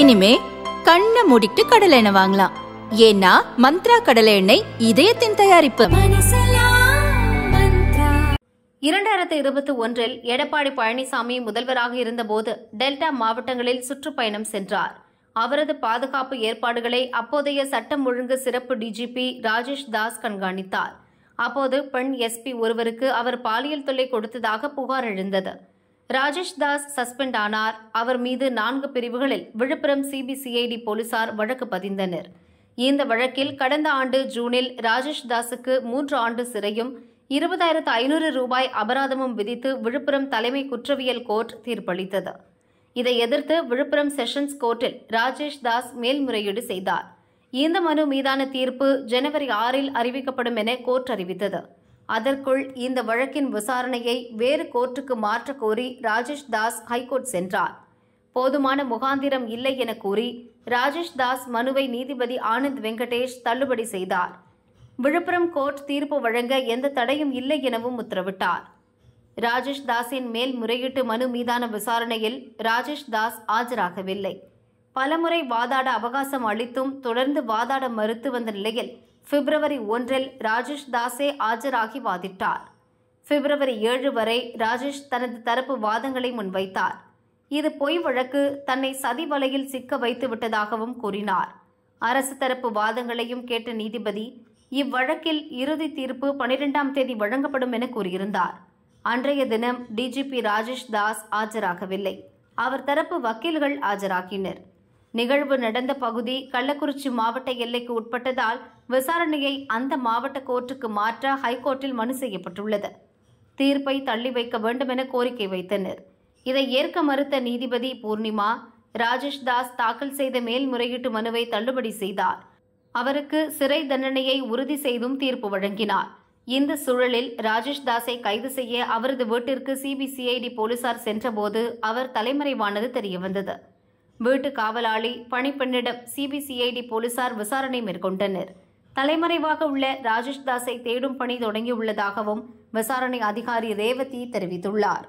இனிமே கண்ணை மூடிட்டு கடலை எண்ணெய் வாங்கலாம் ஏன்னா மந்த்ரா கடலை எண்ணெய் இதயத்தின் தயாரிப்பு இரண்டாயிரத்தி இருபத்தி ஒன்றில் எடப்பாடி பழனிசாமி முதல்வராக இருந்தபோது டெல்டா மாவட்டங்களில் சுற்றுப்பயணம் சென்றார் அவரது பாதுகாப்பு ஏற்பாடுகளை அப்போதைய சட்டம் ஒழுங்கு சிறப்பு டிஜிபி ராஜேஷ் தாஸ் கண்காணித்தார் அப்போது பெண் எஸ்பி ஒருவருக்கு அவர் பாலியல் தொல்லை கொடுத்ததாக புகார் எழுந்தது ராஜேஷ் தாஸ் சஸ்பெண்ட் ஆனார் அவர் மீது நான்கு பிரிவுகளில் விழுப்புரம் சிபிசிஐடி போலீசார் வழக்கு பதிந்தனர் இந்த வழக்கில் கடந்த ஆண்டு ஜூனில் ராஜேஷ் தாஸுக்கு மூன்று ஆண்டு சிறையும் இருபதாயிரத்து ஐநூறு ரூபாய் அபராதமும் விதித்து விழுப்புரம் தலைமை குற்றவியல் கோர்ட் தீர்ப்பளித்தது இதை எதிர்த்து விழுப்புரம் செஷன்ஸ் கோர்ட்டில் ராஜேஷ் தாஸ் மேல்முறையீடு செய்தார் இந்த மனு மீதான தீர்ப்பு ஜனவரி ஆறில் அறிவிக்கப்படும் என கோர்ட் அறிவித்தது அதற்குள் இந்த வழக்கின் விசாரணையை வேறு கோர்ட்டுக்கு மாற்ற கோரி ராஜேஷ் தாஸ் ஹைகோர்ட் சென்றார் போதுமான முகாந்திரம் இல்லை என கூறி ராஜேஷ் தாஸ் மனுவை நீதிபதி ஆனந்த் வெங்கடேஷ் தள்ளுபடி செய்தார் விழுப்புரம் கோர்ட் தீர்ப்பு வழங்க எந்த தடையும் இல்லை எனவும் உத்தரவிட்டார் ராஜேஷ் தாஸின் மேல் முறையீட்டு மனு மீதான விசாரணையில் ராஜேஷ் தாஸ் ஆஜராகவில்லை பலமுறை வாதாட அவகாசம் அளித்தும் தொடர்ந்து வாதாட மறுத்து வந்த நிலையில் பிப்ரவரி ஒன்றில் ராஜேஷ் தாஸே ஆஜராகி வாதிட்டார் பிப்ரவரி ஏழு வரை ராஜேஷ் தனது தரப்பு வாதங்களை முன்வைத்தார் இது பொய் வழக்கு தன்னை சதி வலையில் சிக்க வைத்து விட்டதாகவும் கூறினார் அரசு தரப்பு வாதங்களையும் கேட்ட நீதிபதி இவ்வழக்கில் இறுதி தீர்ப்பு பனிரெண்டாம் தேதி வழங்கப்படும் என கூறியிருந்தார் அன்றைய தினம் டிஜிபி ராஜேஷ் தாஸ் ஆஜராகவில்லை அவர் தரப்பு வக்கீல்கள் ஆஜராகினர் நிகழ்வு நடந்த பகுதி கள்ளக்குறிச்சி மாவட்ட எல்லைக்கு உட்பட்டதால் விசாரணையை அந்த மாவட்ட கோர்ட்டுக்கு மாற்ற ஹைகோர்ட்டில் மனு செய்யப்பட்டுள்ளது தீர்ப்பை தள்ளி வைக்க வேண்டும் என கோரிக்கை வைத்தனர் இதை ஏற்க மறுத்த நீதிபதி பூர்ணிமா ராஜேஷ் தாஸ் தாக்கல் செய்த மேல்முறையீட்டு மனுவை தள்ளுபடி செய்தார் அவருக்கு சிறை தண்டனையை உறுதி செய்தும் தீர்ப்பு வழங்கினார் இந்த சூழலில் ராஜேஷ் தாஸை கைது செய்ய அவரது வீட்டிற்கு சிபிசிஐடி போலீசார் சென்றபோது அவர் தலைமறைவானது தெரியவந்தது வீட்டு காவலாளி பணிப்பெண்ணிடம் சிபிசிஐடி போலீசார் விசாரணை மேற்கொண்டனர் தலைமறைவாக உள்ள ராஜேஷ் தாஸை தேடும் பணி தொடங்கியுள்ளதாகவும் விசாரணை அதிகாரி ரேவதி தெரிவித்துள்ளார்